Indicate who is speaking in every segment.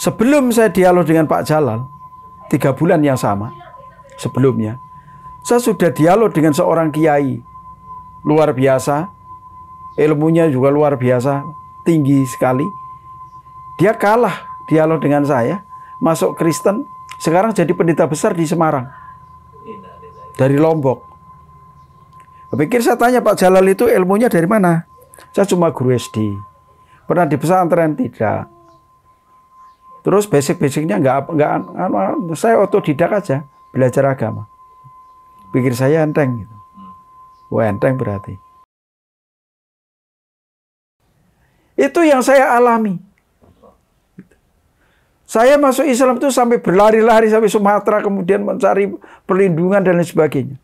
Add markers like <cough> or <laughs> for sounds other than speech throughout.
Speaker 1: Sebelum saya dialog dengan Pak Jalal, tiga bulan yang sama sebelumnya, saya sudah dialog dengan seorang kiai luar biasa, ilmunya juga luar biasa, tinggi sekali. Dia kalah dialog dengan saya, masuk Kristen, sekarang jadi pendeta besar di Semarang. Dari Lombok. Saya pikir saya tanya Pak Jalal itu ilmunya dari mana? Saya cuma guru SD. Pernah di pesantren? Tidak. Terus basic-basicnya nggak nggak anu, anu, saya otodidak aja belajar agama. Pikir saya enteng gitu. Hmm. Wah enteng berarti. Itu yang saya alami. Saya masuk Islam itu sampai berlari-lari sampai Sumatera kemudian mencari perlindungan dan lain sebagainya.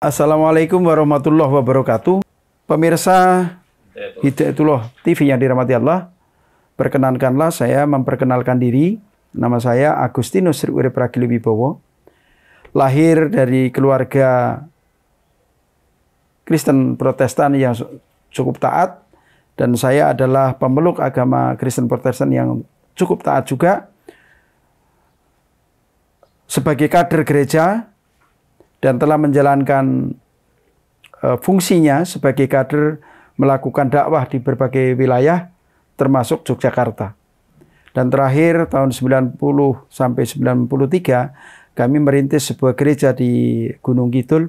Speaker 1: Assalamualaikum warahmatullahi wabarakatuh. Pemirsa Hidayatullah TV yang dirahmati Allah, perkenankanlah saya memperkenalkan diri. Nama saya Agustinus Sriwiri Pragili Wibowo. Lahir dari keluarga Kristen Protestan yang cukup taat dan saya adalah pemeluk agama Kristen Protestan yang cukup taat juga. Sebagai kader gereja, dan telah menjalankan uh, fungsinya sebagai kader melakukan dakwah di berbagai wilayah termasuk Yogyakarta. Dan terakhir tahun 90 sampai 93 kami merintis sebuah gereja di Gunung Kidul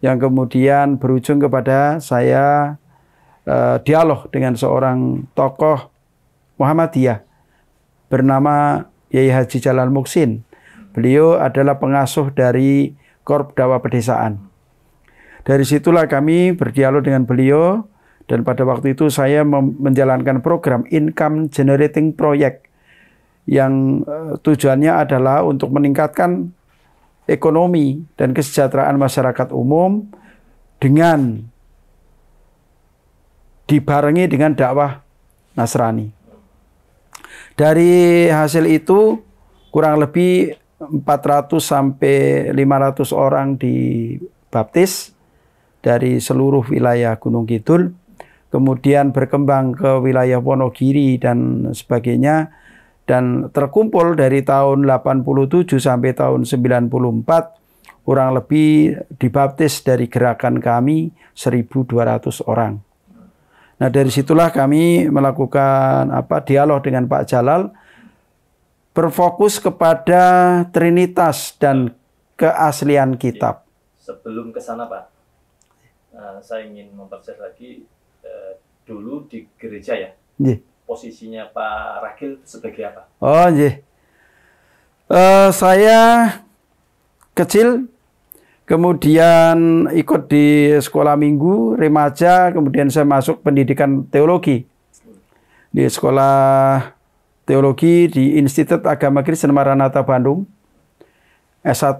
Speaker 1: yang kemudian berujung kepada saya e, dialog dengan seorang tokoh Muhammadiyah bernama Yai Haji Jalal Muksin. Beliau adalah pengasuh dari Dawa Pedesaan. Dari situlah kami berdialog dengan beliau dan pada waktu itu saya menjalankan program income generating project yang eh, tujuannya adalah untuk meningkatkan ekonomi dan kesejahteraan masyarakat umum dengan dibarengi dengan dakwah Nasrani. Dari hasil itu kurang lebih 400 sampai 500 orang dibaptis dari seluruh wilayah Gunung Kidul. Kemudian berkembang ke wilayah Wonogiri dan sebagainya. Dan terkumpul dari tahun 87 sampai tahun 94 kurang lebih dibaptis dari gerakan kami 1200 orang. Nah, dari situlah kami melakukan apa dialog dengan Pak Jalal berfokus kepada Trinitas dan keaslian kitab.
Speaker 2: Ya, sebelum ke sana, Pak, eh, saya ingin memperjelas lagi eh, dulu di gereja ya. Yeah. Posisinya Pak Rakil sebagai apa?
Speaker 1: Oh, yeah. uh, eh, saya kecil, kemudian ikut di sekolah minggu, remaja, kemudian saya masuk pendidikan teologi di sekolah Teologi di Institut Agama Kristen Maranatha Bandung, S1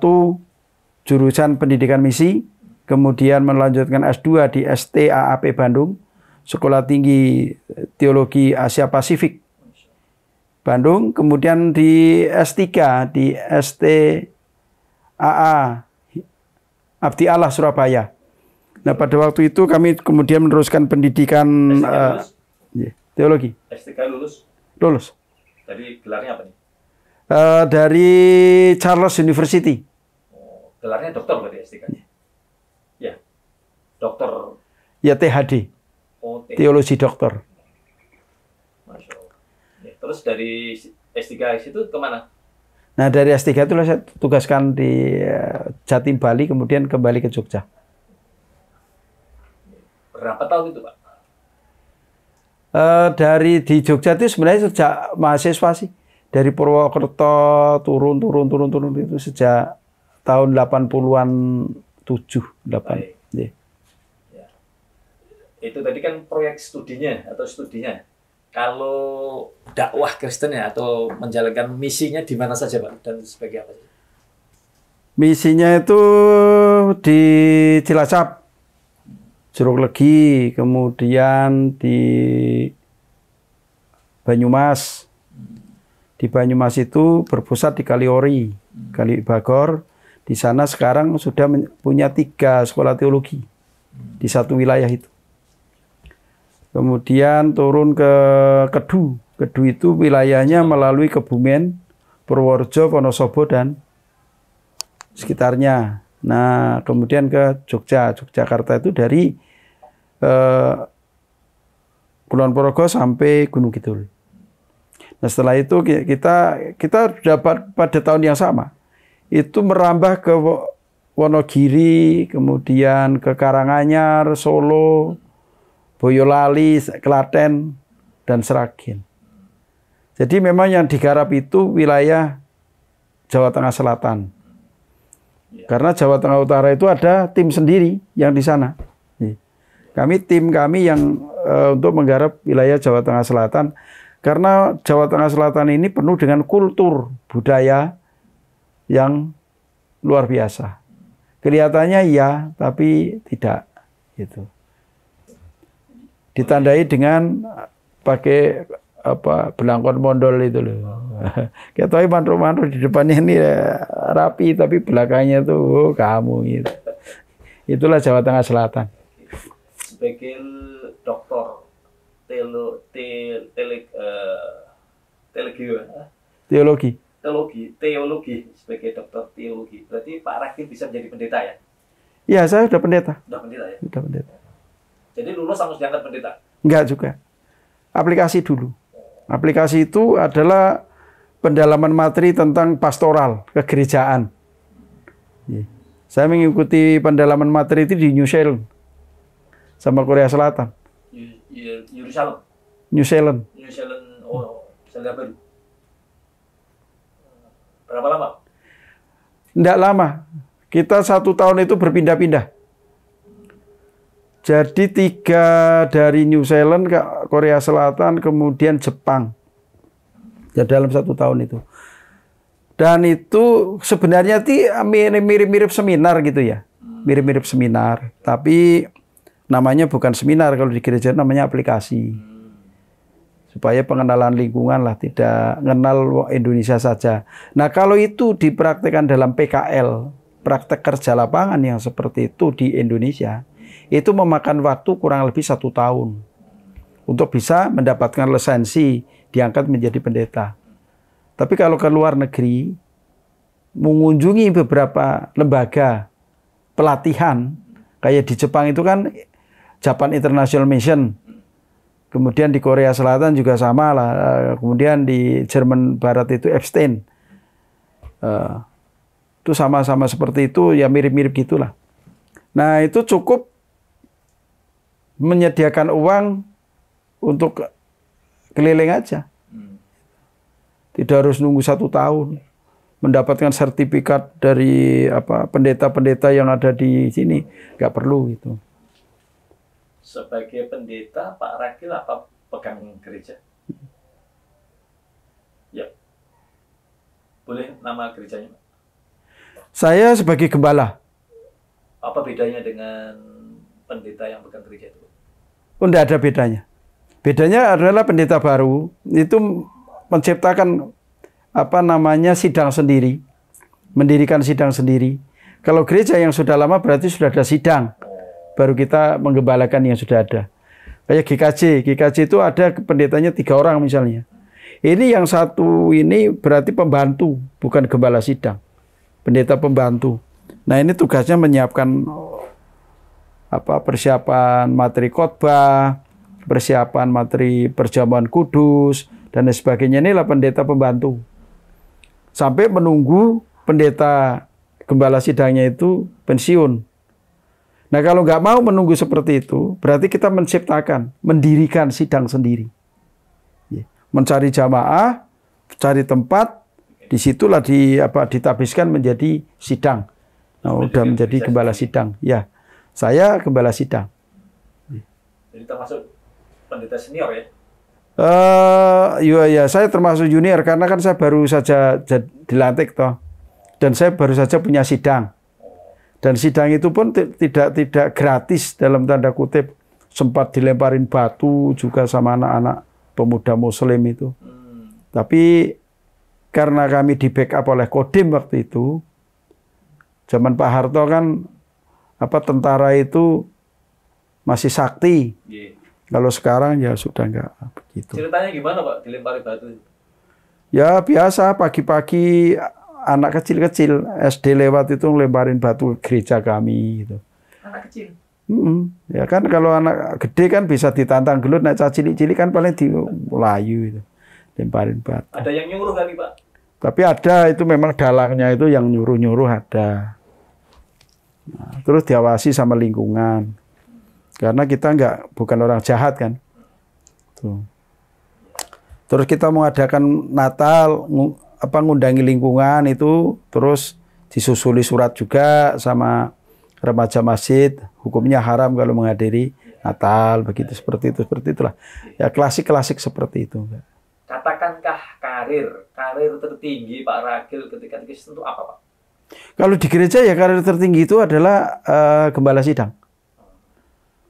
Speaker 1: jurusan Pendidikan Misi, kemudian melanjutkan S2 di STAAP Bandung, Sekolah Tinggi Teologi Asia Pasifik Bandung, kemudian di S3 di STAA Abdi Allah Surabaya. Nah, pada waktu itu kami kemudian meneruskan pendidikan Uh, teologi. STK lulus? Lulus.
Speaker 2: Dari gelarnya apa nih?
Speaker 1: Uh, dari Charles University.
Speaker 2: Oh, gelarnya dokter berarti STK-nya? Ya, dokter.
Speaker 1: Ya THD.
Speaker 2: Oh, THD. Teologi dokter. Masya Allah. Ya, terus dari S3 itu kemana?
Speaker 1: Nah dari S3 itu saya tugaskan di eh, Jatim Bali, kemudian kembali ke Jogja.
Speaker 2: Berapa tahun itu Pak?
Speaker 1: Eh, dari di Jogja itu sebenarnya sejak mahasiswa sih dari Purwokerto turun turun turun turun itu sejak tahun 80-an 7 8 Ya.
Speaker 2: Itu tadi kan proyek studinya atau studinya. Kalau dakwah Kristen ya atau menjalankan misinya di mana saja Pak dan sebagai apa
Speaker 1: Misinya itu di Cilacap Jeruk Legi, kemudian di Banyumas. Di Banyumas itu berpusat di Kaliori, hmm. Kali Bagor. Di sana sekarang sudah punya tiga sekolah teologi di hmm. satu wilayah itu. Kemudian turun ke Kedu. Kedu itu wilayahnya melalui Kebumen, Purworejo, Wonosobo, dan sekitarnya. Nah, kemudian ke Jogja, Yogyakarta itu dari eh, Kulon Progo sampai Gunung Kidul. Nah, setelah itu kita kita dapat pada tahun yang sama itu merambah ke Wonogiri, kemudian ke Karanganyar, Solo, Boyolali, Klaten, dan Seragen. Jadi memang yang digarap itu wilayah Jawa Tengah Selatan. Ya. Karena Jawa Tengah Utara itu ada tim sendiri yang di sana. Iya. Kami tim kami yang e, untuk menggarap wilayah Jawa Tengah Selatan karena Jawa Tengah Selatan ini penuh dengan kultur budaya yang luar biasa. Kelihatannya iya, tapi tidak gitu. Ditandai dengan pakai apa belangkon mondol itu loh. Oh. <laughs> Kayak tahu mantu-mantu di depannya ini ya, rapi tapi belakangnya tuh oh, kamu gitu. Itulah Jawa Tengah Selatan.
Speaker 2: Sebagai doktor telo te, tele, eh, teologi, ya? teologi. Teologi, teologi sebagai dokter teologi. Berarti Pak Rakim bisa menjadi pendeta ya?
Speaker 1: Iya, saya sudah pendeta. Sudah pendeta ya? Sudah pendeta.
Speaker 2: Jadi lulus harus diangkat pendeta?
Speaker 1: Enggak juga. Aplikasi dulu. Aplikasi itu adalah pendalaman materi tentang pastoral kegerejaan. Iya. Saya mengikuti pendalaman materi itu di New Zealand sama Korea Selatan. Yerusalem. Iya, New Zealand.
Speaker 2: New Zealand. Oh, Selandia Berapa lama?
Speaker 1: Tidak lama. Kita satu tahun itu berpindah-pindah. Jadi tiga dari New Zealand ke Korea Selatan, kemudian Jepang. Ya dalam satu tahun itu. Dan itu sebenarnya ah, mirip-mirip seminar gitu ya. Mirip-mirip seminar. Tapi namanya bukan seminar kalau di gereja namanya aplikasi. Supaya pengenalan lingkungan lah tidak kenal Indonesia saja. Nah kalau itu dipraktekkan dalam PKL, praktek kerja lapangan yang seperti itu di Indonesia, itu memakan waktu kurang lebih satu tahun untuk bisa mendapatkan lisensi diangkat menjadi pendeta. Tapi kalau ke luar negeri, mengunjungi beberapa lembaga pelatihan, kayak di Jepang itu kan Japan International Mission, kemudian di Korea Selatan juga sama lah, eh, kemudian di Jerman Barat itu Epstein, eh, itu sama-sama seperti itu, ya mirip-mirip gitulah. Nah itu cukup menyediakan uang untuk keliling aja. Hmm. Tidak harus nunggu satu tahun mendapatkan sertifikat dari apa pendeta-pendeta yang ada di sini nggak perlu itu
Speaker 2: Sebagai pendeta Pak Rakil apa pegang gereja? Ya, boleh nama gerejanya?
Speaker 1: Saya sebagai gembala.
Speaker 2: Apa bedanya dengan pendeta yang pegang gereja itu?
Speaker 1: Oh, tidak ada bedanya. Bedanya adalah pendeta baru itu menciptakan apa namanya sidang sendiri, mendirikan sidang sendiri. Kalau gereja yang sudah lama berarti sudah ada sidang, baru kita menggembalakan yang sudah ada. Kayak GKJ, GKJ itu ada pendetanya tiga orang misalnya. Ini yang satu ini berarti pembantu, bukan gembala sidang. Pendeta pembantu. Nah ini tugasnya menyiapkan apa persiapan materi khotbah, persiapan materi perjamuan kudus dan sebagainya inilah pendeta pembantu. Sampai menunggu pendeta gembala sidangnya itu pensiun. Nah kalau nggak mau menunggu seperti itu, berarti kita menciptakan, mendirikan sidang sendiri. Ya, mencari jamaah, cari tempat, disitulah di, apa, ditabiskan menjadi sidang. Nah, udah menjadi gembala sidang. Ya, saya gembala sidang.
Speaker 2: Jadi termasuk pendeta senior ya?
Speaker 1: Uh, iya, ya, saya termasuk junior karena kan saya baru saja dilantik toh, dan saya baru saja punya sidang. Dan sidang itu pun tidak tidak gratis dalam tanda kutip, sempat dilemparin batu juga sama anak-anak pemuda Muslim itu. Hmm. Tapi karena kami di backup oleh Kodim waktu itu, zaman Pak Harto kan apa tentara itu masih sakti. Yeah. Kalau sekarang ya sudah nggak
Speaker 2: begitu. Ceritanya gimana Pak dilempari batu?
Speaker 1: Ya biasa pagi-pagi anak kecil-kecil SD lewat itu lemparin batu gereja kami gitu. Anak kecil. Mm Ya kan kalau anak gede kan bisa ditantang gelut naik cilik-cilik kan paling di layu itu. Lemparin batu. Ada
Speaker 2: yang nyuruh kali Pak?
Speaker 1: Tapi ada itu memang dalangnya itu yang nyuruh-nyuruh ada terus diawasi sama lingkungan. Karena kita nggak bukan orang jahat kan. Tuh. Terus kita mengadakan Natal, apa ngundangi lingkungan itu, terus disusuli surat juga sama remaja masjid, hukumnya haram kalau menghadiri Natal, begitu seperti itu, seperti itulah. Ya klasik-klasik seperti itu.
Speaker 2: Katakan karir, karir tertinggi Pak Ragil ketika itu apa Pak?
Speaker 1: Kalau di gereja ya karir tertinggi itu adalah uh, gembala sidang.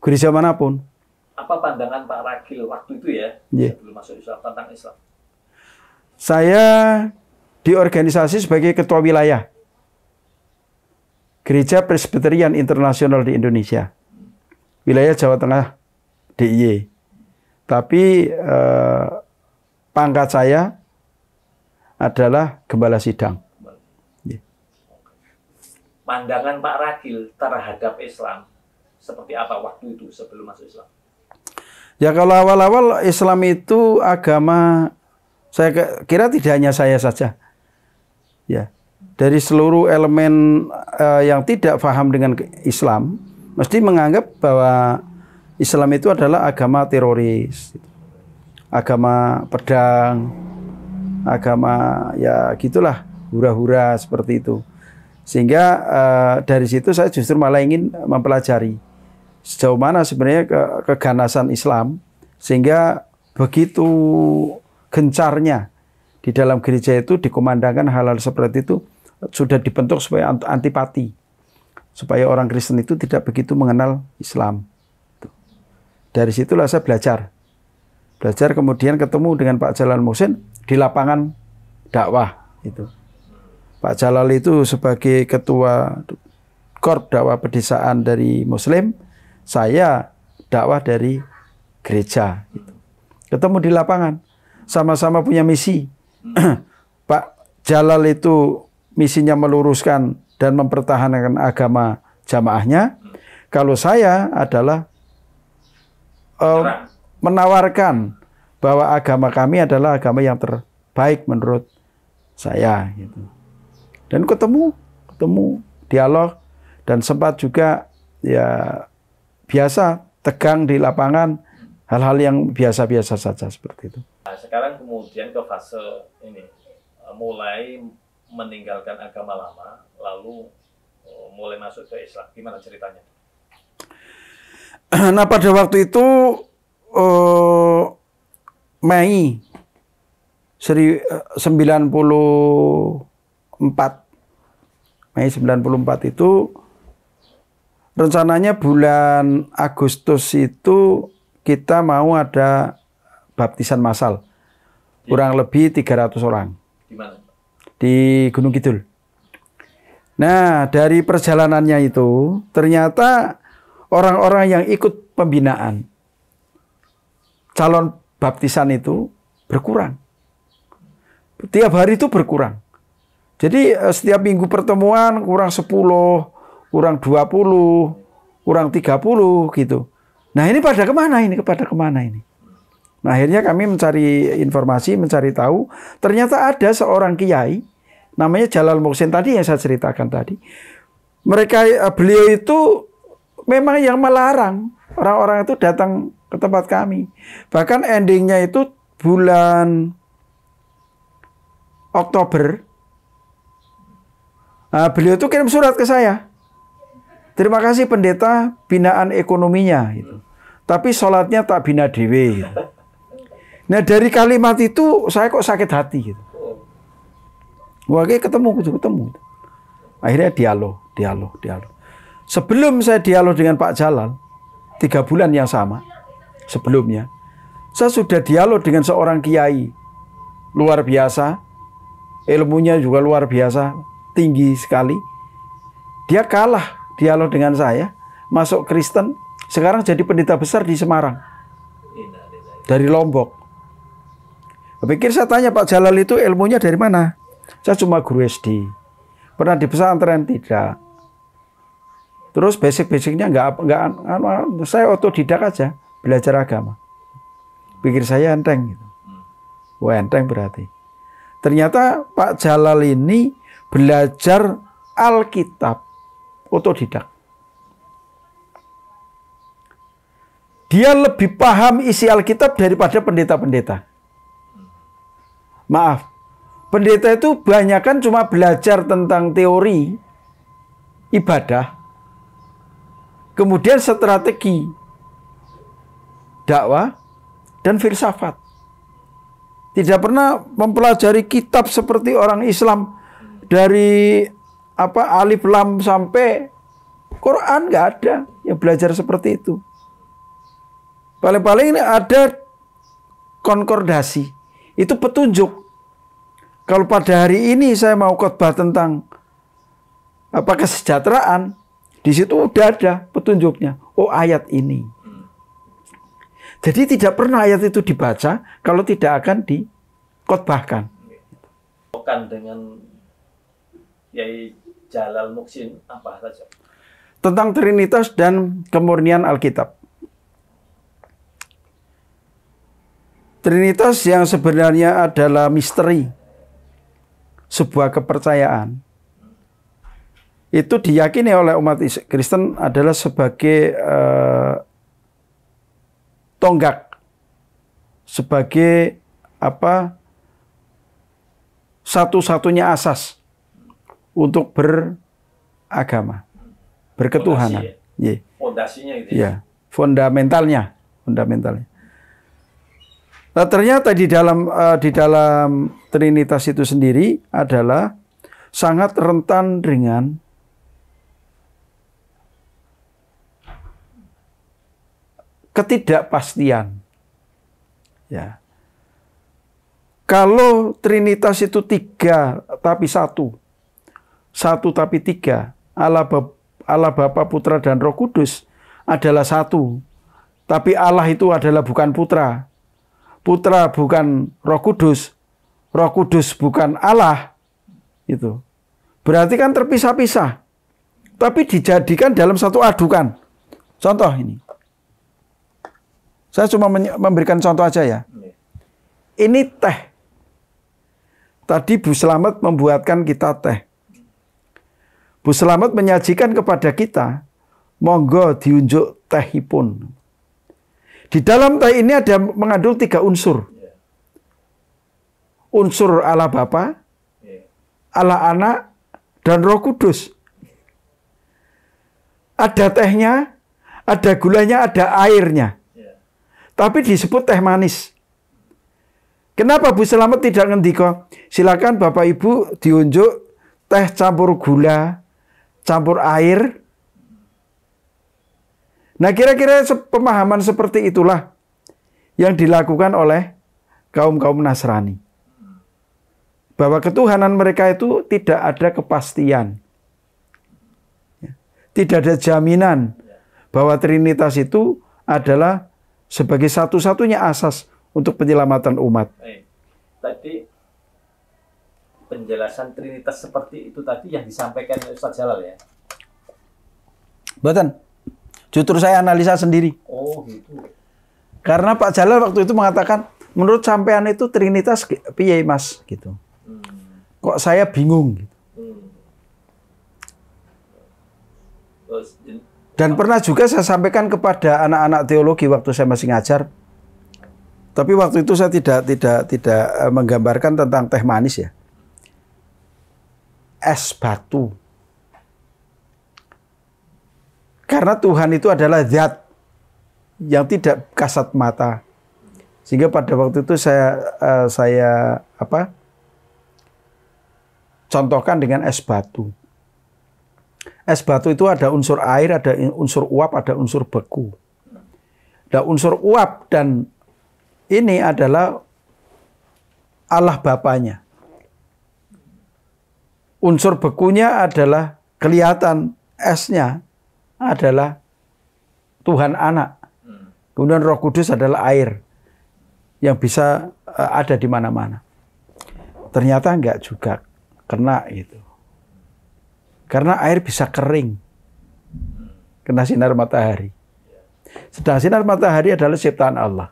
Speaker 1: Gereja manapun.
Speaker 2: Apa pandangan Pak Ragil waktu itu ya yeah. sebelum masuk Islam tentang Islam?
Speaker 1: Saya di organisasi sebagai ketua wilayah Gereja Presbyterian Internasional di Indonesia, wilayah Jawa Tengah, DIY. Tapi eh, pangkat saya adalah gembala sidang
Speaker 2: pandangan Pak Ragil terhadap Islam seperti apa waktu itu sebelum masuk Islam?
Speaker 1: Ya kalau awal-awal Islam itu agama saya kira tidak hanya saya saja. Ya. Dari seluruh elemen uh, yang tidak paham dengan Islam mesti menganggap bahwa Islam itu adalah agama teroris. Gitu. Agama pedang, agama ya gitulah hura-hura seperti itu. Sehingga uh, dari situ saya justru malah ingin mempelajari sejauh mana sebenarnya ke keganasan Islam sehingga begitu gencarnya di dalam gereja itu dikomandangkan hal-hal seperti itu sudah dibentuk supaya antipati supaya orang Kristen itu tidak begitu mengenal Islam. Dari situlah saya belajar. Belajar kemudian ketemu dengan Pak Jalan Musin di lapangan dakwah itu. Pak Jalal itu sebagai ketua korp dakwah pedesaan dari Muslim, saya dakwah dari gereja. Gitu. Ketemu di lapangan, sama-sama punya misi. <clears throat> Pak Jalal itu misinya meluruskan dan mempertahankan agama jamaahnya. Kalau saya adalah uh, menawarkan bahwa agama kami adalah agama yang terbaik menurut saya. Gitu. Dan ketemu, ketemu, dialog, dan sempat juga ya biasa tegang di lapangan, hal-hal yang biasa-biasa saja seperti itu.
Speaker 2: Nah, sekarang kemudian ke fase ini, eh, mulai meninggalkan agama lama, lalu eh, mulai masuk ke Islam. Gimana ceritanya?
Speaker 1: <clears throat> Nah pada waktu itu uh, Mei 90 94 Mei 94 itu rencananya bulan Agustus itu kita mau ada baptisan massal kurang lebih 300 orang di Di Gunung Kidul. Nah, dari perjalanannya itu ternyata orang-orang yang ikut pembinaan calon baptisan itu berkurang. Tiap hari itu berkurang. Jadi eh, setiap minggu pertemuan kurang 10, kurang 20, kurang 30 gitu. Nah ini pada kemana ini? Kepada kemana ini? Nah akhirnya kami mencari informasi, mencari tahu. Ternyata ada seorang kiai, namanya Jalal Muksin tadi yang saya ceritakan tadi. Mereka eh, beliau itu memang yang melarang orang-orang itu datang ke tempat kami. Bahkan endingnya itu bulan Oktober Nah, beliau itu kirim surat ke saya. Terima kasih pendeta binaan ekonominya. Gitu. Tapi sholatnya tak bina dewe. Gitu. Nah dari kalimat itu saya kok sakit hati. Gitu. Wah ketemu, ketemu. Gitu. Akhirnya dialog, dialog, dialog. Sebelum saya dialog dengan Pak Jalal, tiga bulan yang sama sebelumnya, saya sudah dialog dengan seorang kiai luar biasa, ilmunya juga luar biasa, tinggi sekali. Dia kalah dialog dengan saya, masuk Kristen, sekarang jadi pendeta besar di Semarang. Dari Lombok. Pikir saya tanya Pak Jalal itu ilmunya dari mana? Saya cuma guru SD. Pernah di pesantren? Tidak. Terus basic-basicnya nggak nggak anu, anu, saya otodidak aja belajar agama. Pikir saya enteng gitu. Hmm. Wah enteng berarti. Ternyata Pak Jalal ini belajar Alkitab otodidak. Dia lebih paham isi Alkitab daripada pendeta-pendeta. Maaf, pendeta itu banyak kan cuma belajar tentang teori ibadah, kemudian strategi dakwah dan filsafat. Tidak pernah mempelajari kitab seperti orang Islam dari apa alif lam sampai Quran nggak ada yang belajar seperti itu. Paling-paling ini ada konkordasi. Itu petunjuk. Kalau pada hari ini saya mau khotbah tentang apa kesejahteraan, di situ udah ada petunjuknya. Oh ayat ini. Jadi tidak pernah ayat itu dibaca kalau tidak akan dikhotbahkan.
Speaker 2: Bukan dengan Yai Jalal Muksin apa saja?
Speaker 1: Tentang Trinitas dan kemurnian Alkitab. Trinitas yang sebenarnya adalah misteri, sebuah kepercayaan. Itu diyakini oleh umat Kristen adalah sebagai eh, tonggak, sebagai apa satu-satunya asas untuk beragama, berketuhanan. Fondasi ya? yeah. Fondasinya gitu ya. Yeah. Fundamentalnya, fundamentalnya. Nah, ternyata di dalam uh, di dalam Trinitas itu sendiri adalah sangat rentan dengan ketidakpastian. Ya. Kalau Trinitas itu tiga tapi satu, satu tapi tiga, Allah, Allah Bapa, Putra, dan Roh Kudus adalah satu. Tapi Allah itu adalah bukan Putra. Putra bukan Roh Kudus. Roh Kudus bukan Allah. Itu. Berarti kan terpisah-pisah. Tapi dijadikan dalam satu adukan. Contoh ini. Saya cuma memberikan contoh aja ya. Ini teh. Tadi Bu Selamat membuatkan kita teh Bu Selamat menyajikan kepada kita, monggo diunjuk teh tehipun. Di dalam teh ini ada mengandung tiga unsur. Unsur ala Bapa, ala anak, dan roh kudus. Ada tehnya, ada gulanya, ada airnya. Tapi disebut teh manis. Kenapa Bu Selamat tidak ngendiko? Silakan Bapak Ibu diunjuk teh campur gula, campur air. Nah, kira-kira pemahaman seperti itulah yang dilakukan oleh kaum-kaum Nasrani. Bahwa ketuhanan mereka itu tidak ada kepastian. Ya. Tidak ada jaminan bahwa Trinitas itu adalah sebagai satu-satunya asas untuk penyelamatan umat.
Speaker 2: Tadi penjelasan Trinitas seperti itu tadi yang disampaikan oleh Ustaz Jalal ya?
Speaker 1: buatan. Justru saya analisa sendiri.
Speaker 2: Oh gitu.
Speaker 1: Karena Pak Jalal waktu itu mengatakan, menurut sampean itu Trinitas piye mas gitu. Hmm. Kok saya bingung gitu. Hmm. dan pernah juga saya sampaikan kepada anak-anak teologi waktu saya masih ngajar. Tapi waktu itu saya tidak tidak tidak eh, menggambarkan tentang teh manis ya es batu. Karena Tuhan itu adalah zat yang tidak kasat mata. Sehingga pada waktu itu saya eh, saya apa? Contohkan dengan es batu. Es batu itu ada unsur air, ada unsur uap, ada unsur beku. Ada unsur uap dan ini adalah Allah Bapaknya unsur bekunya adalah kelihatan esnya adalah Tuhan anak. Hmm. Kemudian Roh Kudus adalah air yang bisa eh, ada di mana-mana. Ternyata enggak juga kena itu. Karena air bisa kering kena sinar matahari. Sedang sinar matahari adalah ciptaan Allah.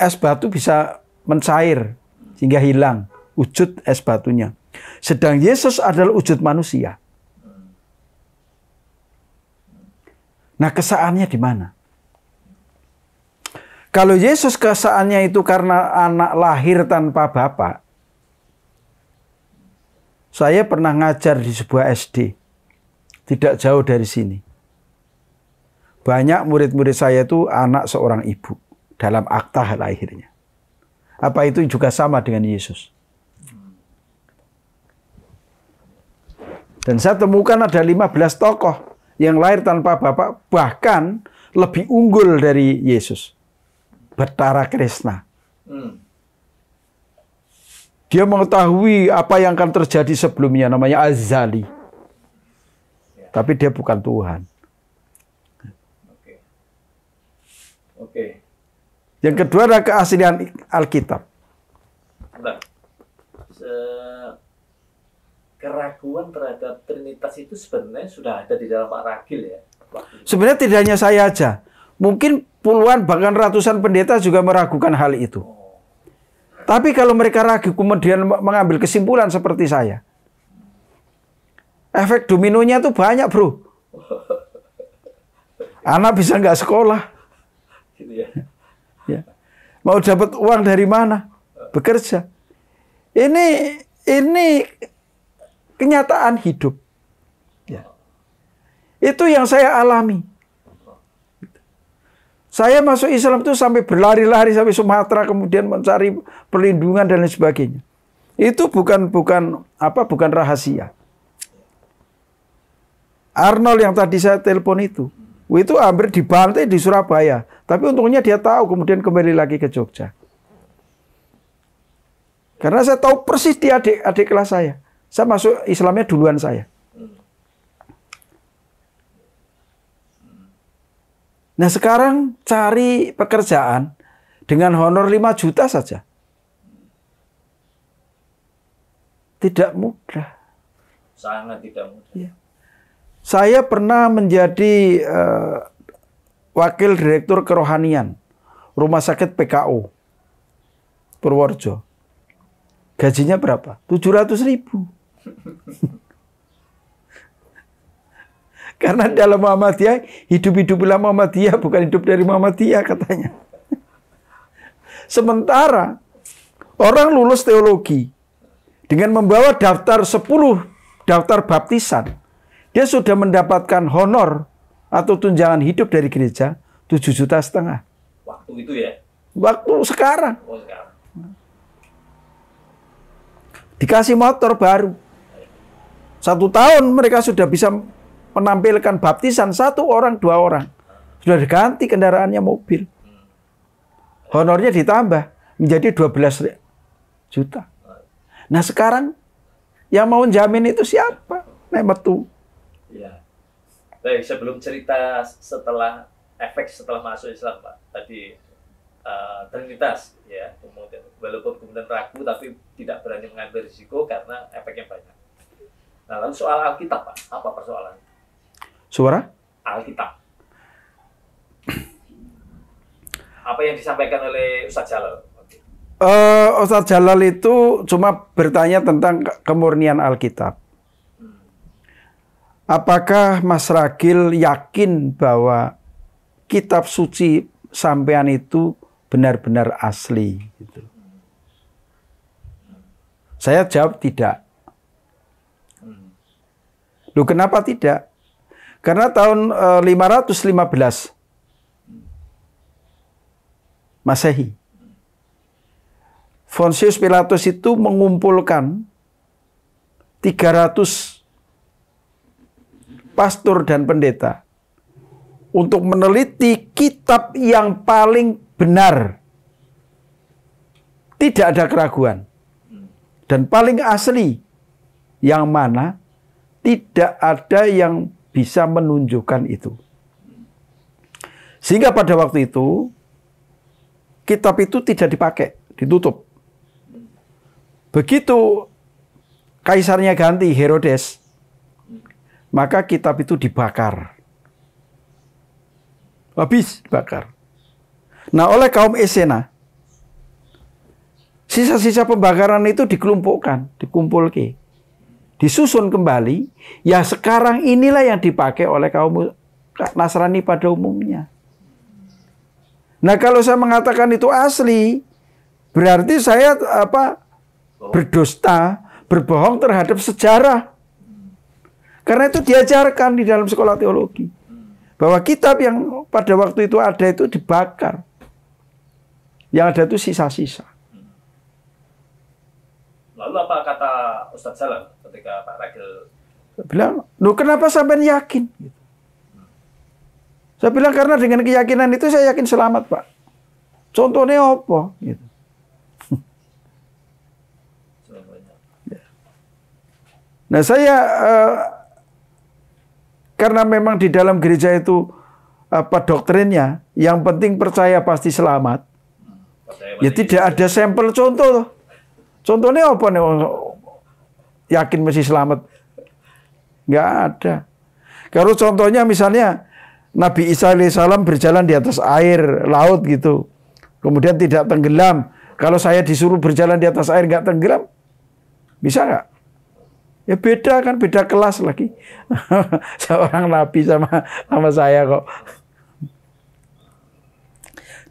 Speaker 1: Es batu bisa mencair sehingga hilang wujud es batunya. Sedang Yesus adalah wujud manusia. Nah, kesaannya di mana? Kalau Yesus kesaannya itu karena anak lahir tanpa bapak, saya pernah ngajar di sebuah SD, tidak jauh dari sini. Banyak murid-murid saya itu anak seorang ibu dalam akta lahirnya. Apa itu juga sama dengan Yesus? Dan saya temukan ada 15 tokoh yang lahir tanpa bapak, bahkan lebih unggul dari Yesus. Betara Krishna. Hmm. Dia mengetahui apa yang akan terjadi sebelumnya, namanya Azali. Ya. Tapi dia bukan Tuhan. Oke.
Speaker 2: Okay. Okay.
Speaker 1: Yang kedua adalah keaslian Alkitab.
Speaker 2: keraguan terhadap Trinitas itu sebenarnya sudah ada di dalam Pak Ragil ya.
Speaker 1: Sebenarnya tidak hanya saya aja. Mungkin puluhan bahkan ratusan pendeta juga meragukan hal itu. Oh. Tapi kalau mereka ragu kemudian mengambil kesimpulan seperti saya. Efek dominonya itu banyak bro. <laughs> Anak bisa nggak sekolah. Gitu ya. Ya. Mau dapat uang dari mana? Bekerja. Ini ini kenyataan hidup. Ya. Itu yang saya alami. Saya masuk Islam itu sampai berlari-lari sampai Sumatera kemudian mencari perlindungan dan lain sebagainya. Itu bukan bukan apa bukan rahasia. Arnold yang tadi saya telepon itu, itu hampir dibantai di Surabaya. Tapi untungnya dia tahu kemudian kembali lagi ke Jogja. Karena saya tahu persis dia adik adik kelas saya. Saya masuk Islamnya duluan saya. Nah sekarang cari pekerjaan dengan honor 5 juta saja. Tidak mudah.
Speaker 2: Sangat tidak mudah.
Speaker 1: Ya. Saya pernah menjadi uh, Wakil Direktur Kerohanian Rumah Sakit PKU Purworejo. Gajinya berapa? 700 ribu. <laughs> Karena dalam Muhammadiyah, hidup-hidupilah hidup Muhammadiyah, bukan hidup dari Muhammadiyah katanya. <laughs> Sementara orang lulus teologi dengan membawa daftar 10 daftar baptisan, dia sudah mendapatkan honor atau tunjangan hidup dari gereja 7 juta setengah. Waktu itu ya? Waktu sekarang. Oh, sekarang. Dikasih motor baru. Satu tahun mereka sudah bisa menampilkan baptisan satu orang, dua orang. Sudah diganti kendaraannya mobil. Honornya ditambah menjadi 12 juta. Nah sekarang yang mau jamin itu siapa? Nek
Speaker 2: Baik, eh, sebelum cerita setelah efek setelah masuk Islam, Pak. Tadi uh, Trinitas ya, kemudian walaupun kemudian ragu tapi tidak berani mengambil risiko karena efeknya banyak. Nah, lalu soal Alkitab, Pak. Apa persoalan? Suara? Alkitab. Apa yang disampaikan oleh Ustaz Jalal?
Speaker 1: Uh, eh, Ustaz Jalal itu cuma bertanya tentang kemurnian Alkitab. Apakah Mas Ragil yakin bahwa kitab suci sampean itu benar-benar asli? Gitu. Saya jawab tidak. Lu kenapa tidak? Karena tahun 515 eh, Masehi. Fonsius Pilatus itu mengumpulkan 300 pastor dan pendeta untuk meneliti kitab yang paling benar. Tidak ada keraguan. Dan paling asli yang mana tidak ada yang bisa menunjukkan itu. Sehingga pada waktu itu kitab itu tidak dipakai, ditutup. Begitu kaisarnya ganti Herodes, maka kitab itu dibakar. Habis dibakar. Nah, oleh kaum Esena, sisa-sisa pembakaran itu dikelompokkan, dikumpulkan, disusun kembali. Ya sekarang inilah yang dipakai oleh kaum Nasrani pada umumnya. Nah, kalau saya mengatakan itu asli, berarti saya apa? berdusta, berbohong terhadap sejarah karena itu diajarkan di dalam sekolah teologi. Bahwa kitab yang pada waktu itu ada itu dibakar. Yang ada itu sisa-sisa.
Speaker 2: Lalu apa kata Ustadz Salam ketika Pak Ragil
Speaker 1: bilang, "Lu kenapa sampai yakin?" Gitu. Saya bilang karena dengan keyakinan itu saya yakin selamat, Pak. Contohnya apa? Gitu. Ya. Nah saya eh, karena memang di dalam gereja itu apa doktrinnya, yang penting percaya pasti selamat. ya tidak ada sampel contoh. Tuh. Contohnya apa nih? Oh, yakin masih selamat? Nggak ada. Kalau contohnya misalnya Nabi Isa alaihissalam berjalan di atas air laut gitu, kemudian tidak tenggelam. Kalau saya disuruh berjalan di atas air nggak tenggelam, bisa nggak? Ya beda kan, beda kelas lagi. <laughs> Seorang nabi sama sama saya kok.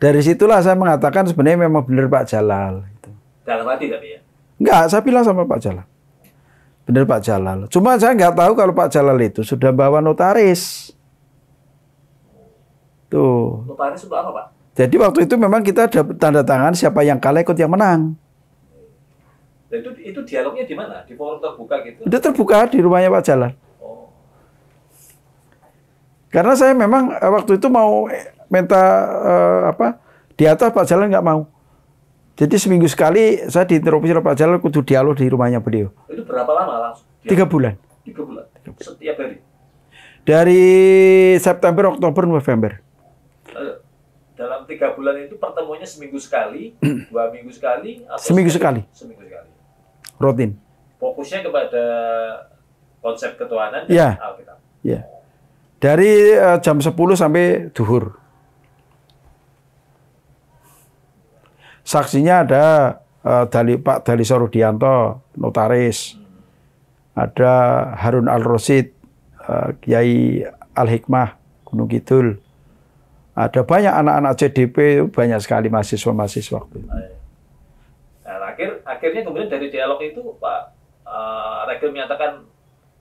Speaker 1: Dari situlah saya mengatakan sebenarnya memang benar Pak Jalal.
Speaker 2: Dalam gitu. hati tapi ya?
Speaker 1: Enggak, saya bilang sama Pak Jalal. Benar Pak Jalal. Cuma saya nggak tahu kalau Pak Jalal itu sudah bawa notaris. Tuh.
Speaker 2: Notaris apa Pak?
Speaker 1: Jadi waktu itu memang kita ada tanda tangan siapa yang kalah ikut yang menang
Speaker 2: itu itu dialognya di mana? Di forum terbuka gitu? Itu terbuka di rumahnya
Speaker 1: Pak Jalan. Oh. Karena saya memang eh, waktu itu mau eh, minta eh, apa di atas Pak Jalan nggak mau. Jadi seminggu sekali saya diinterupsi oleh Pak Jalan, kudu dialog di rumahnya beliau.
Speaker 2: Itu berapa lama langsung? bulan. Tiga bulan. Tiga bulan. Setiap hari.
Speaker 1: Dari September, Oktober, November.
Speaker 2: Eh, dalam tiga bulan itu pertemuannya seminggu sekali, <clears throat> dua minggu sekali, atau seminggu sekali. Seminggu sekali rutin. Fokusnya kepada konsep ketuhanan dan ya. Alkitab.
Speaker 1: Ya. Dari uh, jam 10 sampai duhur. Saksinya ada uh, Dali, Pak Dali Sarudianto, notaris. Ada Harun Al-Rosid, uh, eh, Kiai Al-Hikmah, Gunung Kidul. Ada banyak anak-anak CDP, banyak sekali mahasiswa-mahasiswa
Speaker 2: akhirnya kemudian dari dialog itu Pak uh, eh, Rekel menyatakan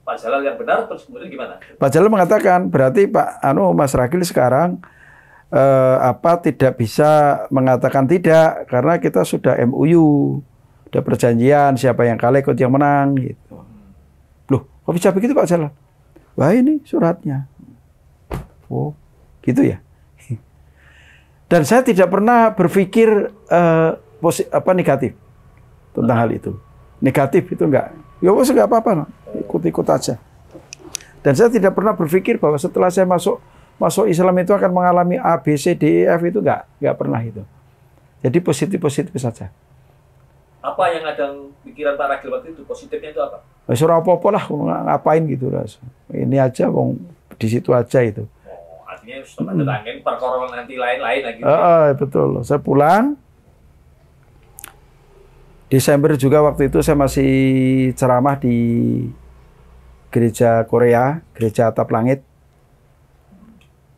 Speaker 2: Pak Jalal yang benar, terus kemudian gimana?
Speaker 1: Pak Jalal mengatakan berarti Pak Anu Mas Rakil sekarang uh, apa tidak bisa mengatakan tidak karena kita sudah MUU, sudah perjanjian siapa yang kalah ikut yang menang gitu. Loh, kok bisa begitu Pak Jalal? Wah ini suratnya. Oh, gitu ya. <laughs> Dan saya tidak pernah berpikir eh, apa negatif tentang hal itu. Negatif itu enggak. Ya wes enggak apa-apa, ikut-ikut aja. Dan saya tidak pernah berpikir bahwa setelah saya masuk masuk Islam itu akan mengalami A, B, C, D, E, F itu enggak, enggak pernah itu. Jadi positif-positif saja.
Speaker 2: Apa yang ada pikiran Pak Ragil waktu itu positifnya itu apa?
Speaker 1: Ya, Surah apa-apa lah ngapain gitu ras. Ini aja wong di situ aja itu.
Speaker 2: Oh, artinya setelah hmm. perkorongan nanti lain-lain lagi. Gitu. uh, uh,
Speaker 1: betul. Saya pulang, Desember juga waktu itu saya masih ceramah di gereja Korea, gereja atap langit.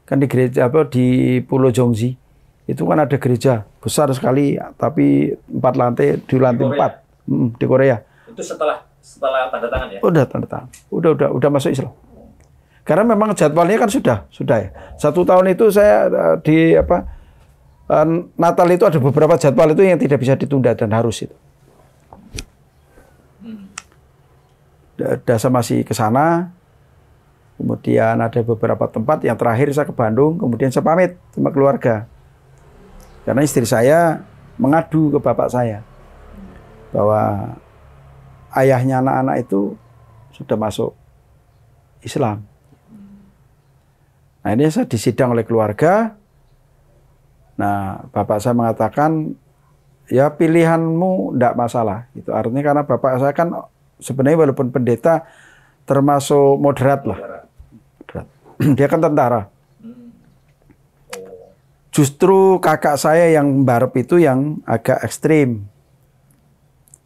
Speaker 1: Kan di gereja apa di Pulau Jongji. Itu kan ada gereja besar sekali tapi empat lantai di lantai empat hmm, di Korea.
Speaker 2: Itu setelah setelah tanda tangan ya? Udah tanda
Speaker 1: tangan. Udah udah udah masuk Islam. Karena memang jadwalnya kan sudah sudah ya. Satu tahun itu saya eh, di apa eh, Natal itu ada beberapa jadwal itu yang tidak bisa ditunda dan harus itu. dasar masih ke sana. Kemudian ada beberapa tempat. Yang terakhir saya ke Bandung. Kemudian saya pamit sama keluarga. Karena istri saya mengadu ke bapak saya. Bahwa ayahnya anak-anak itu sudah masuk Islam. Nah ini saya disidang oleh keluarga. Nah bapak saya mengatakan ya pilihanmu tidak masalah. Itu artinya karena bapak saya kan sebenarnya walaupun pendeta termasuk moderat lah. <clears throat> Dia kan tentara. Justru kakak saya yang barep itu yang agak ekstrim.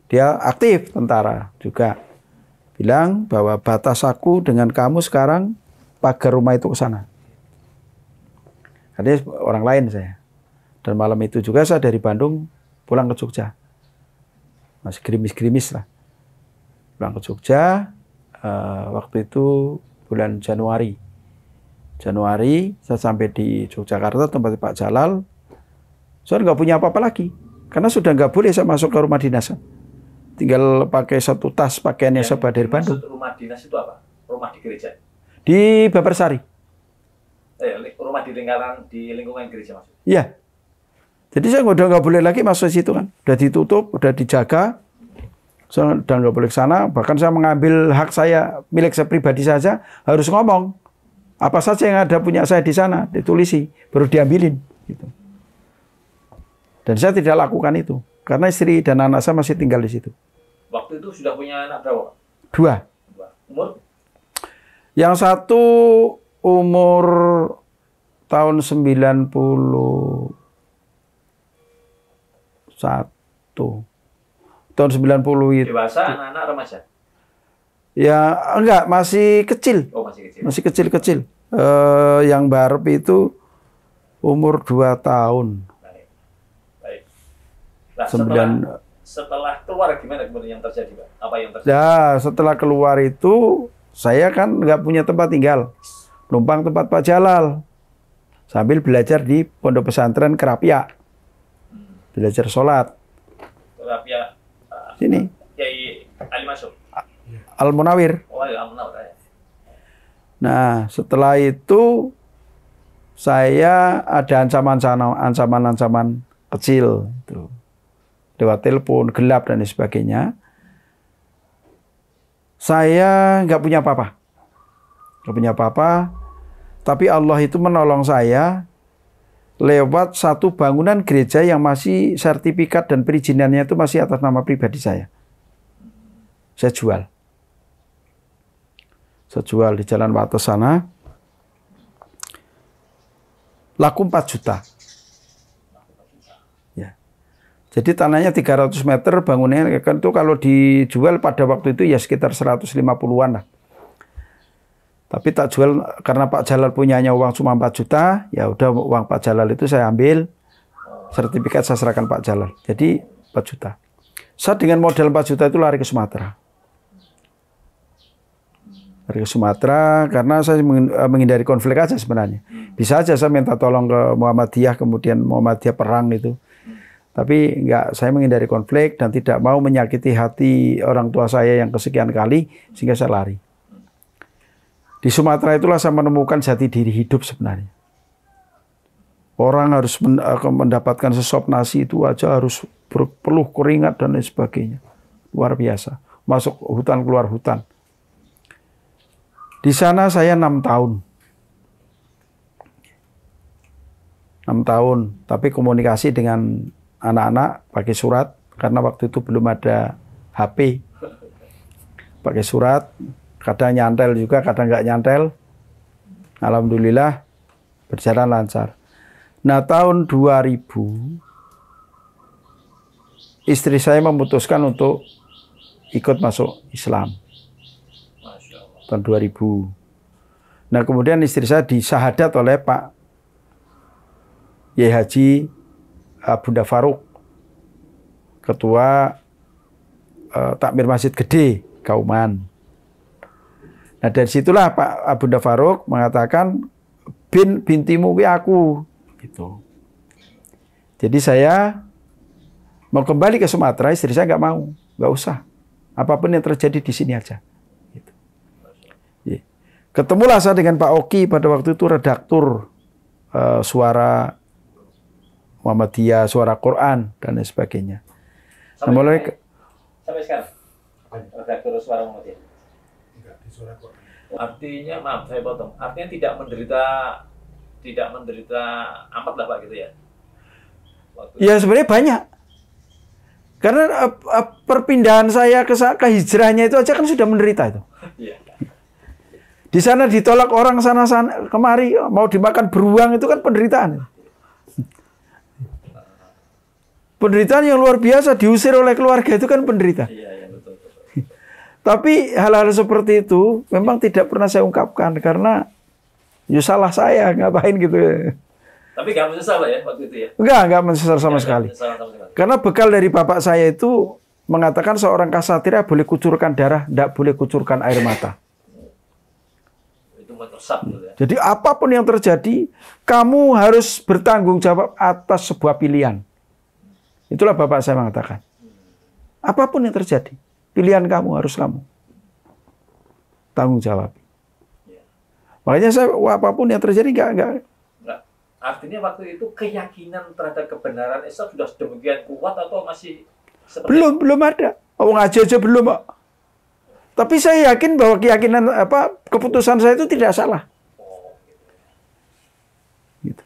Speaker 1: Dia aktif tentara juga. Bilang bahwa batas aku dengan kamu sekarang pagar rumah itu ke sana. Artinya orang lain saya. Dan malam itu juga saya dari Bandung pulang ke Jogja. Masih gerimis-gerimis lah pulang ke Jogja uh, waktu itu bulan Januari Januari saya sampai di Yogyakarta tempat Pak Jalal saya nggak punya apa-apa lagi karena sudah nggak boleh saya masuk ke rumah dinas tinggal pakai satu tas pakaiannya yang saya dari Bandung
Speaker 2: rumah dinas itu apa rumah di gereja
Speaker 1: di Babarsari
Speaker 2: eh, rumah di lingkaran di lingkungan gereja maksudnya
Speaker 1: iya jadi saya udah nggak boleh lagi masuk situ kan udah ditutup udah dijaga dan nggak boleh sana, bahkan saya mengambil hak saya, milik saya pribadi saja, harus ngomong. Apa saja yang ada punya saya di sana, ditulisi, baru diambilin. Gitu. Dan saya tidak lakukan itu. Karena istri dan anak saya masih tinggal di situ.
Speaker 2: Waktu itu sudah punya anak berapa? Dua. Umur?
Speaker 1: Yang satu umur tahun 91 tahun 90 itu.
Speaker 2: Dewasa, anak-anak, remaja?
Speaker 1: Ya, enggak, masih kecil. Oh, masih kecil. Masih kecil-kecil. Uh, yang barep itu umur 2 tahun. Baik.
Speaker 2: Baik. Nah, Sembilan, setelah, setelah keluar gimana kemudian yang terjadi, Pak? Apa yang terjadi? Ya,
Speaker 1: setelah keluar itu saya kan nggak punya tempat tinggal. Numpang tempat Pak Jalal. Sambil belajar di Pondok Pesantren Kerapia. Hmm. Belajar sholat.
Speaker 2: Kerapia Sini. Kiai Ali Masuk. Al Munawir.
Speaker 1: Nah, setelah itu saya ada ancaman-ancaman kecil itu lewat telepon gelap dan sebagainya. Saya nggak punya apa-apa, nggak punya apa-apa. Tapi Allah itu menolong saya lewat satu bangunan gereja yang masih sertifikat dan perizinannya itu masih atas nama pribadi saya. Saya jual. Saya jual di Jalan Wates sana. Laku 4 juta. Ya. Jadi tanahnya 300 meter, bangunannya kan itu kalau dijual pada waktu itu ya sekitar 150-an lah. Tapi tak jual karena Pak Jalal punyanya uang cuma 4 juta, ya udah uang Pak Jalal itu saya ambil, sertifikat saya serahkan Pak Jalal. Jadi 4 juta. Saya dengan modal 4 juta itu lari ke Sumatera. Lari ke Sumatera karena saya eh, menghindari konflik aja sebenarnya. Bisa aja saya minta tolong ke Muhammadiyah, kemudian Muhammadiyah perang itu. Tapi enggak, saya menghindari konflik dan tidak mau menyakiti hati orang tua saya yang kesekian kali, sehingga saya lari. Di Sumatera itulah saya menemukan jati diri hidup sebenarnya. Orang harus eh, mendapatkan sesop nasi itu aja harus perlu keringat dan lain sebagainya. Luar biasa. Masuk hutan keluar hutan. Di sana saya enam tahun. enam tahun, tapi komunikasi dengan anak-anak pakai surat karena waktu itu belum ada HP. Pakai surat, kadang nyantel juga, kadang nggak nyantel. Alhamdulillah berjalan lancar. Nah tahun 2000 istri saya memutuskan untuk ikut masuk Islam tahun 2000. Nah kemudian istri saya disahadat oleh Pak Yai Haji Bunda Faruk ketua uh, takmir masjid gede Kauman. Nah dari situlah Pak Bunda Faruk mengatakan bin bintimu wi aku gitu. Jadi saya mau kembali ke Sumatera, istri saya nggak mau, nggak usah. Apapun yang terjadi di sini aja. Gitu. Iya. Ketemulah saya dengan Pak Oki pada waktu itu redaktur uh, suara Muhammadiyah, suara Quran dan lain sebagainya. Sampai, nah, mulai
Speaker 2: sampai sekarang redaktur suara Muhammadiyah. Artinya maaf saya potong. Artinya tidak menderita tidak menderita amat lah Pak gitu ya. Waktu ya
Speaker 1: sebenarnya banyak. Karena uh, uh, perpindahan saya ke ke hijrahnya itu aja kan sudah menderita itu. <laughs> Iya. Di sana ditolak orang sana sana kemari mau dimakan beruang itu kan penderitaan. <laughs> Penderitaan yang luar biasa diusir oleh keluarga itu kan penderitaan. Iya. Tapi hal-hal seperti itu memang tidak pernah saya ungkapkan karena ya salah saya <laughs> ngapain gitu ya.
Speaker 2: Tapi nggak menyesal ya waktu itu ya?
Speaker 1: Enggak, nggak menyesal sama, ya, sekali. sama sekali. Karena bekal dari bapak saya itu mengatakan seorang kasatria ah, boleh kucurkan darah, tidak boleh kucurkan air mata.
Speaker 2: Gitu ya?
Speaker 1: Jadi apapun yang terjadi, kamu harus bertanggung jawab atas sebuah pilihan. Itulah bapak saya mengatakan. Apapun yang terjadi. Pilihan kamu harus kamu. Tanggung jawab. Makanya saya apapun yang terjadi nggak nggak.
Speaker 2: Artinya waktu itu keyakinan terhadap kebenaran Islam sudah sedemikian kuat atau masih seperti
Speaker 1: belum belum ada. Oh ngaji aja belum Tapi saya yakin bahwa keyakinan apa keputusan saya itu tidak salah. Gitu.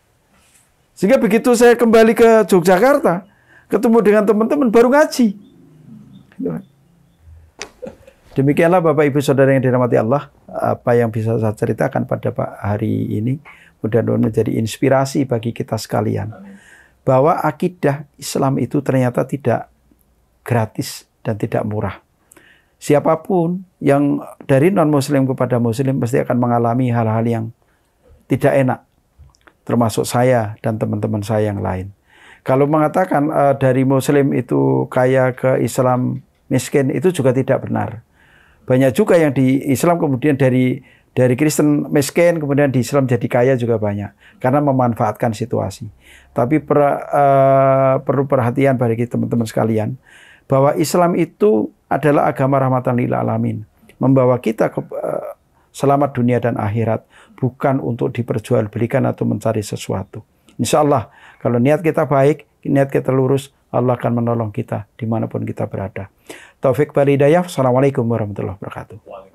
Speaker 1: Sehingga begitu saya kembali ke Yogyakarta, ketemu dengan teman-teman baru ngaji. Gitu. Kan. Demikianlah Bapak Ibu Saudara yang dirahmati Allah, apa yang bisa saya ceritakan pada hari ini mudah-mudahan menjadi inspirasi bagi kita sekalian. Bahwa akidah Islam itu ternyata tidak gratis dan tidak murah. Siapapun yang dari non-muslim kepada muslim pasti akan mengalami hal-hal yang tidak enak. Termasuk saya dan teman-teman saya yang lain. Kalau mengatakan uh, dari muslim itu kaya ke Islam miskin itu juga tidak benar banyak juga yang di Islam kemudian dari dari Kristen miskin kemudian di Islam jadi kaya juga banyak karena memanfaatkan situasi. Tapi per, uh, perlu perhatian bagi teman-teman sekalian bahwa Islam itu adalah agama rahmatan lil alamin, membawa kita ke uh, selamat dunia dan akhirat, bukan untuk diperjualbelikan atau mencari sesuatu. Insya Allah, kalau niat kita baik, niat kita lurus, Allah akan menolong kita dimanapun kita berada. Taufik Walidayah. Assalamualaikum warahmatullahi wabarakatuh.